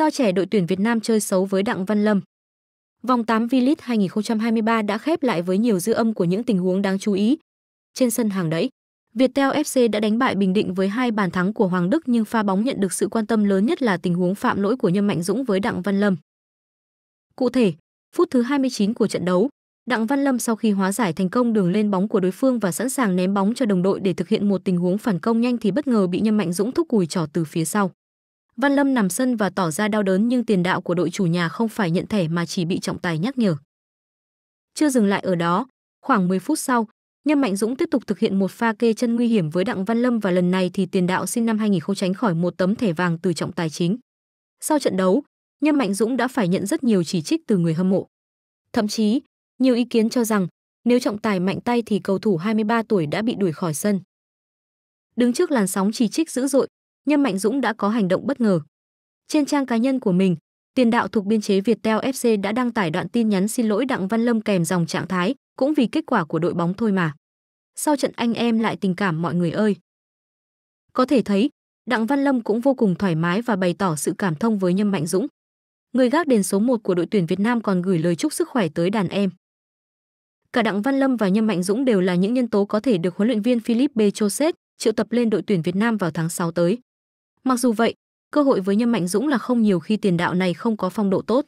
sao trẻ đội tuyển Việt Nam chơi xấu với Đặng Văn Lâm. Vòng 8 V-League 2023 đã khép lại với nhiều dư âm của những tình huống đáng chú ý. Trên sân hàng đẫy, Viettel FC đã đánh bại Bình Định với hai bàn thắng của Hoàng Đức nhưng pha bóng nhận được sự quan tâm lớn nhất là tình huống phạm lỗi của Nhâm Mạnh Dũng với Đặng Văn Lâm. Cụ thể, phút thứ 29 của trận đấu, Đặng Văn Lâm sau khi hóa giải thành công đường lên bóng của đối phương và sẵn sàng ném bóng cho đồng đội để thực hiện một tình huống phản công nhanh thì bất ngờ bị Nhâm Mạnh Dũng thúc cùi trỏ từ phía sau. Văn Lâm nằm sân và tỏ ra đau đớn nhưng tiền đạo của đội chủ nhà không phải nhận thẻ mà chỉ bị trọng tài nhắc nhở. Chưa dừng lại ở đó, khoảng 10 phút sau, Nhâm Mạnh Dũng tiếp tục thực hiện một pha kê chân nguy hiểm với Đặng Văn Lâm và lần này thì tiền đạo sinh năm 2000 không tránh khỏi một tấm thẻ vàng từ trọng tài chính. Sau trận đấu, Nhâm Mạnh Dũng đã phải nhận rất nhiều chỉ trích từ người hâm mộ. Thậm chí, nhiều ý kiến cho rằng nếu trọng tài mạnh tay thì cầu thủ 23 tuổi đã bị đuổi khỏi sân. Đứng trước làn sóng chỉ trích dữ dội, Nhâm Mạnh Dũng đã có hành động bất ngờ. Trên trang cá nhân của mình, tiền đạo thuộc biên chế Viettel FC đã đăng tải đoạn tin nhắn xin lỗi Đặng Văn Lâm kèm dòng trạng thái, cũng vì kết quả của đội bóng thôi mà. Sau trận anh em lại tình cảm mọi người ơi. Có thể thấy, Đặng Văn Lâm cũng vô cùng thoải mái và bày tỏ sự cảm thông với Nhâm Mạnh Dũng. Người gác đền số 1 của đội tuyển Việt Nam còn gửi lời chúc sức khỏe tới đàn em. Cả Đặng Văn Lâm và Nhâm Mạnh Dũng đều là những nhân tố có thể được huấn luyện viên Philip B. Chosset triệu tập lên đội tuyển Việt Nam vào tháng 6 tới. Mặc dù vậy, cơ hội với Nhâm Mạnh Dũng là không nhiều khi tiền đạo này không có phong độ tốt.